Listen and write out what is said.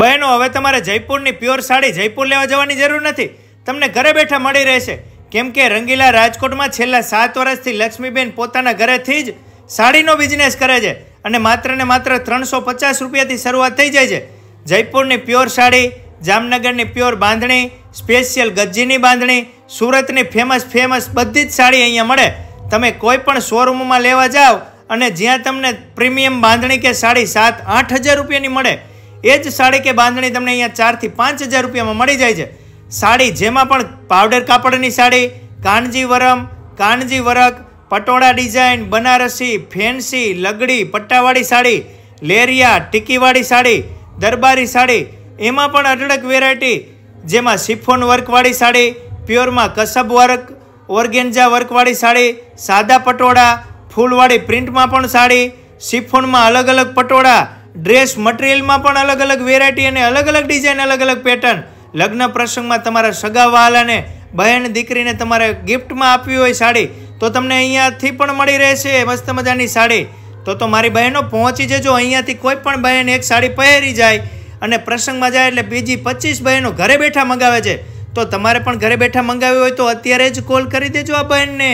બહેનો હવે તમારે જયપુરની પ્યોર સાડી જયપુર લેવા જવાની જરૂર નથી તમને ઘરે બેઠા મળી રહેશે કેમ કે રંગીલા રાજકોટમાં છેલ્લા સાત વર્ષથી લક્ષ્મીબેન પોતાના ઘરેથી જ સાડીનો બિઝનેસ કરે છે અને માત્ર ને માત્ર ત્રણસો પચાસ રૂપિયાથી શરૂઆત થઈ જાય છે જયપુરની પ્યોર સાડી જામનગરની પ્યોર બાંધણી સ્પેશિયલ ગજ્જીની બાંધણી સુરતની ફેમસ ફેમસ બધી જ સાડી અહીંયા મળે તમે કોઈ પણ શોરૂમમાં લેવા જાઓ અને જ્યાં તમને પ્રીમિયમ બાંધણી કે સાડી સાત આઠ હજાર રૂપિયાની મળે એ જ સાડી કે બાંધણી તમને અહીંયા ચારથી પાંચ હજાર રૂપિયામાં મળી જાય છે સાડી જેમાં પણ પાવડર કાપડની સાડી કાનજીવરમ કાનજીવરક પટોળા ડિઝાઇન બનારસી ફેન્સી લગડી પટ્ટાવાળી સાડી લેરિયા ટીકીવાળી સાડી દરબારી સાડી એમાં પણ અઢળક વેરાયટી જેમાં સિફોન વર્કવાળી સાડી પ્યોરમાં કસબ વર્ક ઓર્ગેન્જા વર્કવાળી સાડી સાદા પટોળા ફૂલવાળી પ્રિન્ટમાં પણ સાડી સિફોનમાં અલગ અલગ પટોળા ડ્રેસ મટીરિયલમાં પણ અલગ અલગ વેરાયટી અને અલગ અલગ ડિઝાઇન અલગ અલગ પેટર્ન લગ્ન પ્રસંગમાં તમારા સગા વાલ અને બહેન દીકરીને તમારે ગિફ્ટમાં આપવી હોય સાડી તો તમને અહીંયાથી પણ મળી રહેશે મસ્ત મજાની સાડી તો તો મારી બહેનો પહોંચી જજો અહીંયાથી કોઈ પણ બહેન એક સાડી પહેરી જાય અને પ્રસંગમાં જાય એટલે બીજી પચીસ બહેનો ઘરે બેઠા મંગાવે છે તો તમારે પણ ઘરે બેઠા મંગાવી હોય તો અત્યારે જ કોલ કરી દેજો આ બહેનને